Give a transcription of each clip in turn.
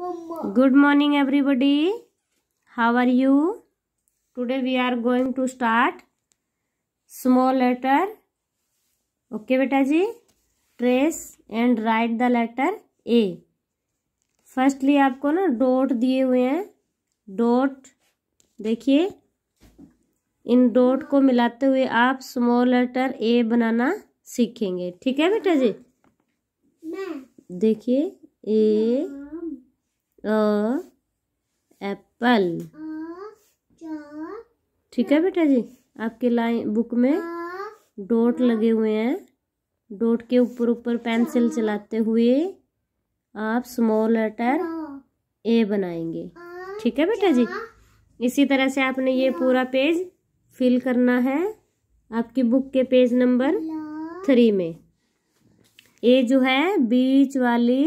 good morning everybody how are you today we are going to start small letter okay बेटा जी trace and write the letter a firstly आपको ना dot दिए हुए हैं dot देखिए इन डॉट को मिलाते हुए आप स्मॉल लेटर ए बनाना सीखेंगे ठीक है बेटा जी देखिए ए अ एप्पल ठीक है बेटा जी आपके लाइन बुक में डोट लगे हुए हैं डोट के ऊपर ऊपर पेंसिल चलाते हुए आप स्मॉल लेटर ए बनाएंगे ठीक है बेटा जी इसी तरह से आपने ये पूरा पेज फिल करना है आपकी बुक के पेज नंबर थ्री में ए जो है बीच वाली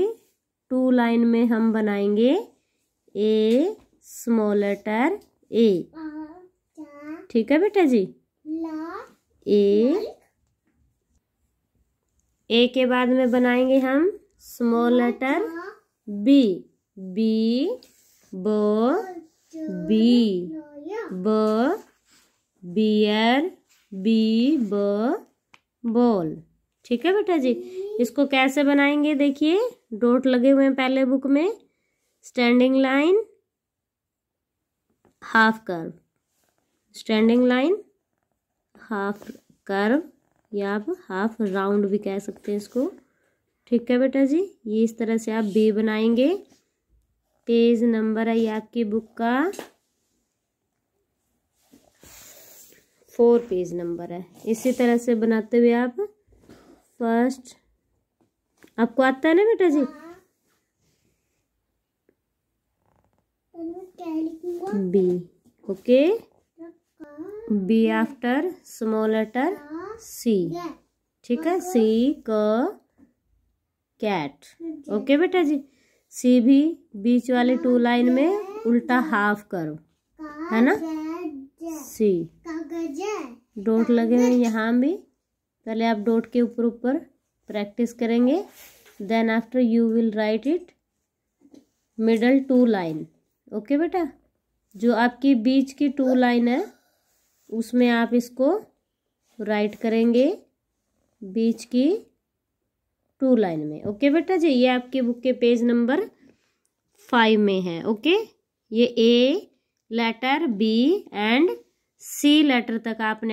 टू लाइन में हम बनाएंगे ए स्मॉल लेटर ए ठीक है बेटा जी ए ए के बाद में बनाएंगे हम स्मॉल लेटर बी बी ब बी ब बियर बी ब बॉल ठीक है बेटा जी इसको कैसे बनाएंगे देखिए डोट लगे हुए हैं पहले बुक में standing line half curve standing line half curve या आप हाफ राउंड भी कह सकते हैं इसको ठीक है बेटा जी ये इस तरह से आप बी बनाएंगे पेज नंबर है ये आपकी बुक का फोर पेज नंबर है इसी तरह से बनाते हुए आप फर्स्ट आपको आता है ना बेटा जी b okay b after small letter c ठीक है सी क कैट ओके बेटा जी सी भी बीच वाले टू लाइन में उल्टा हाफ करो है ना सी डोट लगे हैं यहाँ भी पहले आप डॉट के ऊपर ऊपर प्रैक्टिस करेंगे then after you will write it middle to line okay बेटा जो आपकी बीच की टू लाइन है उसमें आप इसको राइट करेंगे बीच की टू लाइन में ओके बेटा जी ये आपके बुक के पेज नंबर फाइव में है ओके ये a letter b and c letter तक आपने